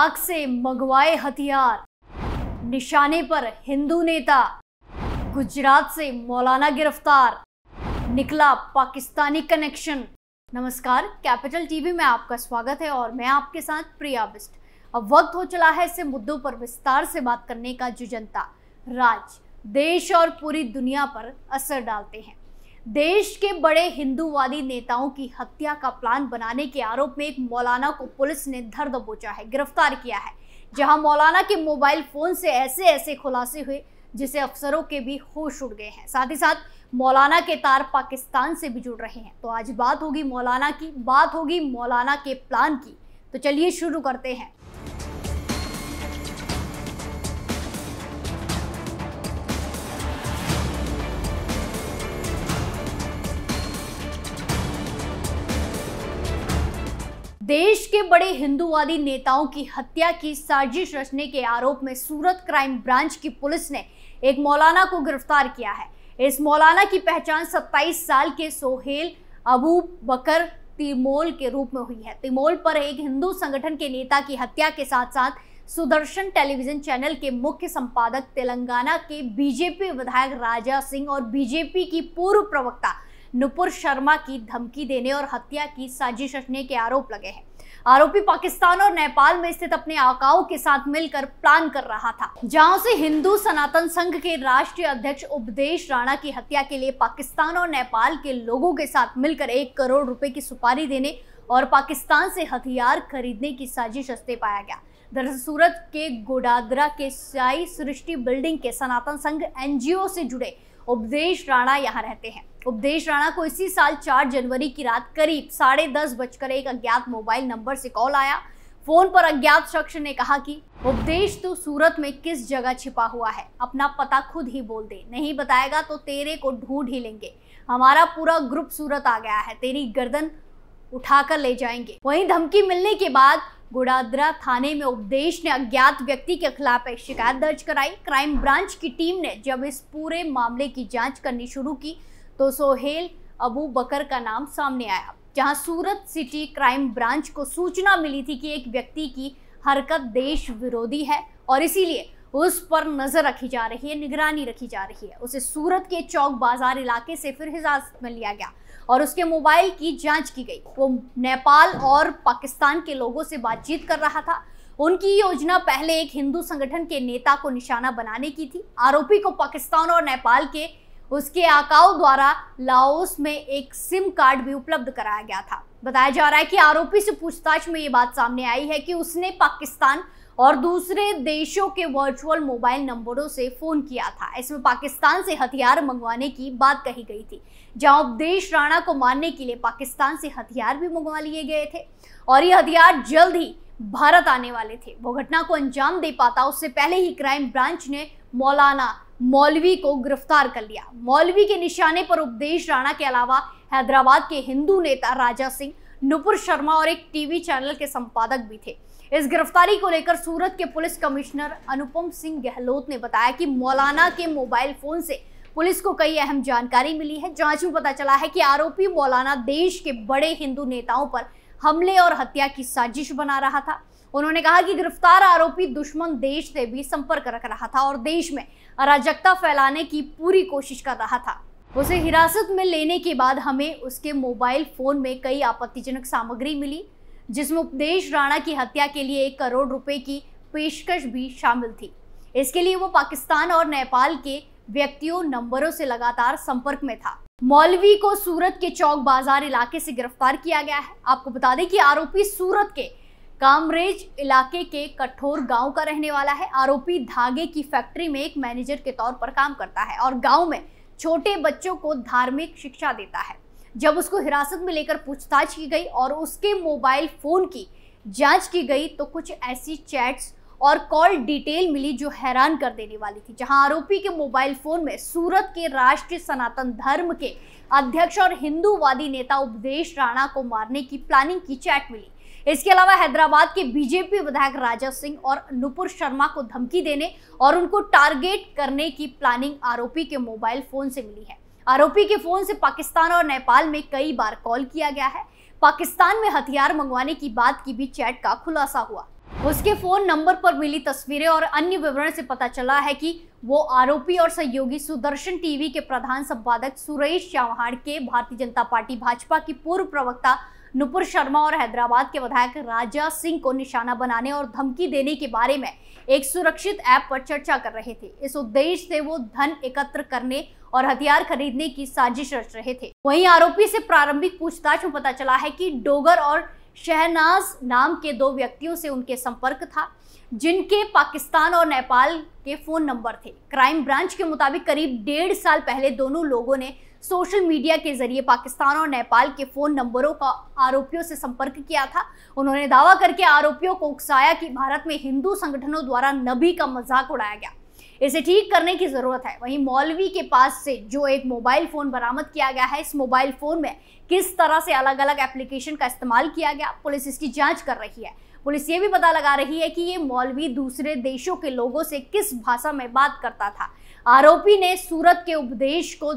पाक से मंगवाए हथियार निशाने पर हिंदू नेता गुजरात से मौलाना गिरफ्तार निकला पाकिस्तानी कनेक्शन नमस्कार कैपिटल टीवी में आपका स्वागत है और मैं आपके साथ प्रिया बिस्ट अब वक्त हो चला है ऐसे मुद्दों पर विस्तार से बात करने का जो जनता राज देश और पूरी दुनिया पर असर डालते हैं देश के बड़े हिंदूवादी नेताओं की हत्या का प्लान बनाने के आरोप में एक मौलाना को पुलिस ने धर दबोचा है गिरफ्तार किया है जहां मौलाना के मोबाइल फोन से ऐसे ऐसे खुलासे हुए जिसे अफसरों के भी होश उड़ गए हैं साथ ही साथ मौलाना के तार पाकिस्तान से भी जुड़ रहे हैं तो आज बात होगी मौलाना की बात होगी मौलाना के प्लान की तो चलिए शुरू करते हैं देश के बड़े हिंदूवादी नेताओं की हत्या की साजिश रचने के आरोप में सूरत क्राइम ब्रांच की पुलिस ने एक मौलाना को गिरफ्तार किया है इस मौलाना की पहचान 27 साल के सोहेल अबू बकर तिमोल के रूप में हुई है तिमोल पर एक हिंदू संगठन के नेता की हत्या के साथ साथ सुदर्शन टेलीविजन चैनल के मुख्य संपादक तेलंगाना के बीजेपी विधायक राजा सिंह और बीजेपी की पूर्व प्रवक्ता नुपुर शर्मा की धमकी देने और हत्या की साजिश रचने के आरोप लगे हैं आरोपी पाकिस्तान और नेपाल में स्थित अपने आकाओं के साथ मिलकर प्लान कर रहा था जहां से हिंदू सनातन संघ के राष्ट्रीय अध्यक्ष उपदेश राणा की हत्या के लिए पाकिस्तान और नेपाल के लोगों के साथ मिलकर एक करोड़ रुपए की सुपारी देने और पाकिस्तान से हथियार खरीदने की साजिश रचते पाया गया दरअसल सूरत के गोडादरा के साई सृष्टि बिल्डिंग के सनातन संघ एनजीओ से जुड़े उपदेश राणा यहाँ रहते हैं उपदेश राणा को इसी साल 4 जनवरी की रात करीब साढ़े दस बजकर एक अज्ञात मोबाइल नंबर से कॉल आया फोन पर अज्ञात शख्स ने कहा कि उपदेश तो सूरत में किस जगह छिपा हुआ है अपना पता खुद ही बोल दे नहीं बताएगा तो तेरे को ढूंढ ही लेंगे हमारा पूरा ग्रुप सूरत आ गया है तेरी गर्दन उठाकर ले जाएंगे वहीं धमकी मिलने के बाद गुड़ाद्रा थाने में उपदेश ने अज्ञात व्यक्ति के खिलाफ एक शिकायत दर्ज कराई क्राइम ब्रांच की टीम ने जब इस पूरे मामले की जांच करनी शुरू की तो सोहेल अबू बकर का नाम सामने आया जहां सूरत सिटी क्राइम ब्रांच को सूचना मिली थी कि एक व्यक्ति की हरकत देश विरोधी है और इसीलिए उस पर नज़र रखी जा रही है निगरानी रखी जा रही है उसे सूरत के चौक बाजार इलाके से फिर हिरासत में लिया गया और उसके मोबाइल की जांच की गई वो नेपाल और पाकिस्तान के लोगों से बातचीत कर रहा था उनकी योजना पहले एक हिंदू संगठन के नेता को निशाना बनाने की थी आरोपी को पाकिस्तान और नेपाल के उसके आकाओं द्वारा लाओस में एक सिम कार्ड भी उपलब्ध कराया गया था बताया जा रहा है कि आरोपी से पूछताछ में ये बात सामने आई है कि उसने पाकिस्तान और दूसरे देशों के वर्चुअल मोबाइल नंबरों से फोन किया था इसमें पाकिस्तान से हथियार मंगवाने की बात कही गई थी जहां उपदेश राणा को मारने के लिए पाकिस्तान से हथियार भी मंगवा लिए गए थे और ये हथियार जल्द ही भारत आने वाले थे वो घटना को अंजाम दे पाता उससे पहले ही क्राइम ब्रांच ने मौलाना मौलवी को गिरफ्तार कर लिया मौलवी के निशाने पर उपदेश राणा के अलावा हैदराबाद के हिंदू नेता राजा सिंह नुपुर शर्मा और एक टीवी चैनल के संपादक भी थे इस गिरफ्तारी को लेकर सूरत के पुलिस कमिश्नर अनुपम सिंह गहलोत ने बताया कि मौलाना के मोबाइल फोन से पुलिस को कई अहम जानकारी मिली है जांच में पता चला है कि आरोपी मौलाना देश के बड़े हिंदू नेताओं पर हमले और हत्या की साजिश बना रहा था उन्होंने कहा कि गिरफ्तार आरोपी दुश्मन देश से भी संपर्क रख रहा था और देश में अराजकता फैलाने की पूरी कोशिश कर रहा था उसे हिरासत में लेने के बाद हमें उसके मोबाइल फोन में कई आपत्तिजनक सामग्री मिली जिसमें उपदेश राणा की हत्या के लिए एक करोड़ रुपए की पेशकश भी शामिल थी इसके लिए वो पाकिस्तान और नेपाल के व्यक्तियों नंबरों से लगातार संपर्क में था मौलवी को सूरत के चौक बाजार इलाके से गिरफ्तार किया गया है आपको बता दें कि आरोपी सूरत के कामरेज इलाके के कठोर गांव का रहने वाला है आरोपी धागे की फैक्ट्री में एक मैनेजर के तौर पर काम करता है और गांव में छोटे बच्चों को धार्मिक शिक्षा देता है जब उसको हिरासत में लेकर पूछताछ की गई और उसके मोबाइल फ़ोन की जांच की गई तो कुछ ऐसी चैट्स और कॉल डिटेल मिली जो हैरान कर देने वाली थी जहां आरोपी के मोबाइल फोन में सूरत के राष्ट्रीय सनातन धर्म के अध्यक्ष और हिंदूवादी नेता उपदेश राणा को मारने की प्लानिंग की चैट मिली इसके अलावा हैदराबाद के बीजेपी विधायक राजा सिंह और नुपुर शर्मा को धमकी देने और उनको टारगेट करने की प्लानिंग आरोपी के मोबाइल फोन से मिली है आरोपी के फोन से पाकिस्तान और नेपाल में कई बार कॉल किया गया है पाकिस्तान में हथियार मंगवाने की बात की भी चैट का खुलासा हुआ उसके फोन नंबर पर मिली तस्वीरें और अन्य विवरण से पता चला है कि वो आरोपी और सहयोगी सुदर्शन टीवी के प्रधान संपादक सुरेश चौहान के भारतीय जनता पार्टी भाजपा की पूर्व प्रवक्ता नुपुर शर्मा और हैदराबाद के विधायक राजा सिंह को निशाना बनाने और धमकी देने के बारे में एक सुरक्षित ऐप पर चर्चा कर रहे थे इस उद्देश्य से वो धन एकत्र करने और हथियार खरीदने की साजिश रच रहे थे वहीं आरोपी से प्रारंभिक पूछताछ में पता चला है कि डोगर और शहनाज नाम के दो व्यक्तियों से उनके संपर्क था जिनके पाकिस्तान और नेपाल के फ़ोन नंबर थे क्राइम ब्रांच के मुताबिक करीब डेढ़ साल पहले दोनों लोगों ने सोशल मीडिया के जरिए पाकिस्तान और नेपाल के फ़ोन नंबरों का आरोपियों से संपर्क किया था उन्होंने दावा करके आरोपियों को उकसाया कि भारत में हिंदू संगठनों द्वारा नबी का मजाक उड़ाया गया इसे ठीक करने की ज़रूरत है वहीं मौलवी के पास से जो एक मोबाइल फ़ोन बरामद किया गया है इस मोबाइल फ़ोन में किस तरह से अलग अलग एप्लीकेशन का इस्तेमाल किया गया पुलिस इसकी जाँच कर रही है पुलिस ये भी पता लगा रही है कि ये मौलवी दूसरे देशों के लोगों से किस भाषा में बात करता था आरोपी ने सूरत के उपदेश को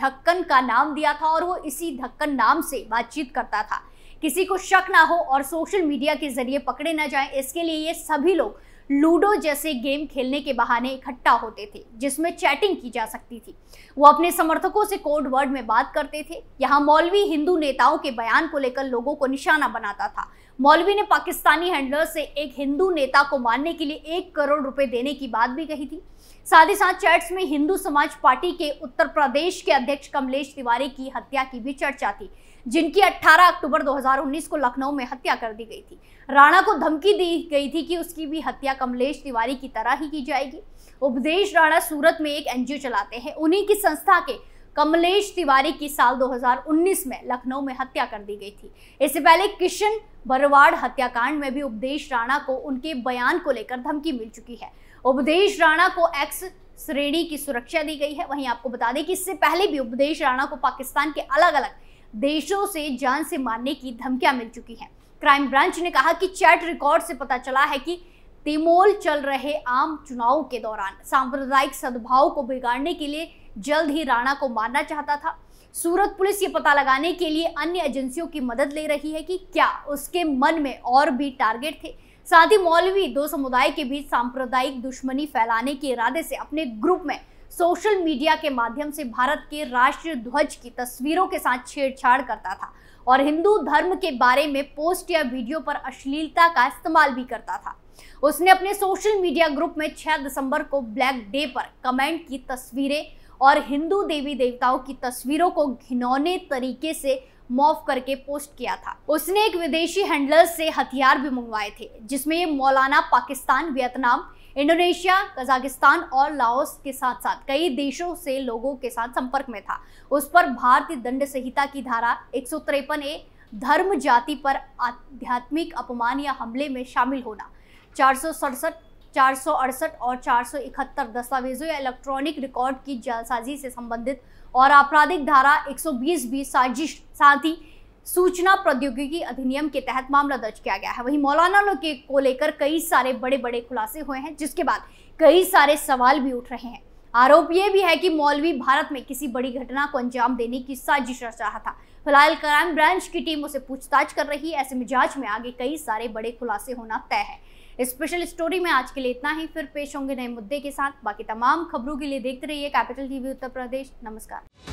ढक्कन का नाम दिया था और वो इसी ढक्कन नाम से बातचीत करता था किसी को शक ना हो और सोशल मीडिया के जरिए पकड़े ना जाए इसके लिए ये सभी लोग लूडो जैसे गेम खेलने के बहाने इकट्ठा होते थे जिसमें चैटिंग की जा सकती थी वो अपने समर्थकों से कोड वर्ड में बात करते थे यहाँ मौलवी हिंदू नेताओं के बयान को लेकर लोगों को निशाना बनाता था मौलवी ने पाकिस्तानी हैंडलर से एक हिंदू नेता को मारने के लिए एक करोड़ रुपए देने की बात भी कही थी साथ ही साथ चैट्स में हिंदू समाज पार्टी के उत्तर प्रदेश के अध्यक्ष कमलेश तिवारी की हत्या की भी चर्चा थी जिनकी 18 अक्टूबर 2019 को लखनऊ में हत्या कर दी गई थी राणा को धमकी दी गई थी कि उसकी भी हत्या कमलेश तिवारी की तरह ही की जाएगी उपदेश राणा सूरत में एक एनजीओ चलाते हैं उन्हीं की संस्था के कमलेश तिवारी की साल 2019 में लखनऊ में हत्या कर दी गई थी इससे पहले किशन बरवाड़ हत्याकांड में भी उपदेश राणा को उनके बयान को लेकर धमकी मिल चुकी है उपदेश राणा को एक्स श्रेणी की सुरक्षा दी गई है वहीं आपको बता दें कि इससे पहले भी उपदेश राणा को पाकिस्तान के अलग अलग देशों से जान से मारने की धमकियां मिल चुकी हैं क्राइम ब्रांच ने कहा कि चैट रिकॉर्ड से पता चला है कि तिमोल चल रहे आम चुनाव के दौरान सांप्रदायिक सद्भाव को बिगाड़ने के लिए जल्द ही राणा को मारना चाहता था सूरत पुलिस ये पता लगाने के लिए अन्य एजेंसियों की मदद ले रही है कि क्या उसके मन में और भी टारगेट थे साथ ही मौलवी दो समुदाय के बीच सांप्रदायिक दुश्मनी फैलाने के इरादे से अपने ग्रुप में सोशल मीडिया के माध्यम से भारत के राष्ट्रीय ध्वज की तस्वीरों के साथ छेड़छाड़ करता था और हिंदू धर्म के बारे में पोस्ट या वीडियो पर अश्लीलता का इस्तेमाल भी करता था उसने अपने सोशल मीडिया ग्रुप में 6 दिसंबर को ब्लैक डे पर कमेंट की तस्वीरें और हिंदू देवी देवताओं की तस्वीरों को घिनौने तरीके से मॉफ करके पोस्ट किया था उसने एक विदेशी हैंडलर से हथियार भी मंगवाए थे जिसमें ये मौलाना पाकिस्तान वियतनाम इंडोनेशिया कजाकिस्तान और लाओस के साथ साथ कई देशों से लोगों के साथ संपर्क में था उस पर भारतीय दंड संहिता की धारा एक ए धर्म जाति पर आध्यात्मिक अपमान या हमले में शामिल होना चार सौ सड़सठ चार सौ अड़सठ और चार सौ इकहत्तर दस्तावेजों या इलेक्ट्रॉनिक रिकॉर्ड की जालसाजी से संबंधित और आपराधिक धारा 120 भी साजिश साथ ही सूचना प्रौद्योगिकी अधिनियम के तहत मामला दर्ज किया गया है वहीं मौलाना के को लेकर कई सारे बड़े बड़े खुलासे हुए हैं जिसके बाद कई सारे सवाल भी उठ रहे हैं आरोप ये भी है कि मौलवी भारत में किसी बड़ी घटना को अंजाम देने की साजिश रच रहा था फिलहाल क्राइम ब्रांच की टीम उसे पूछताछ कर रही है ऐसे मिजाज में आगे कई सारे बड़े खुलासे होना तय है स्पेशल स्टोरी में आज के लिए इतना ही फिर पेश होंगे नए मुद्दे के साथ बाकी तमाम खबरों के लिए देखते रहिए कैपिटल टीवी उत्तर प्रदेश नमस्कार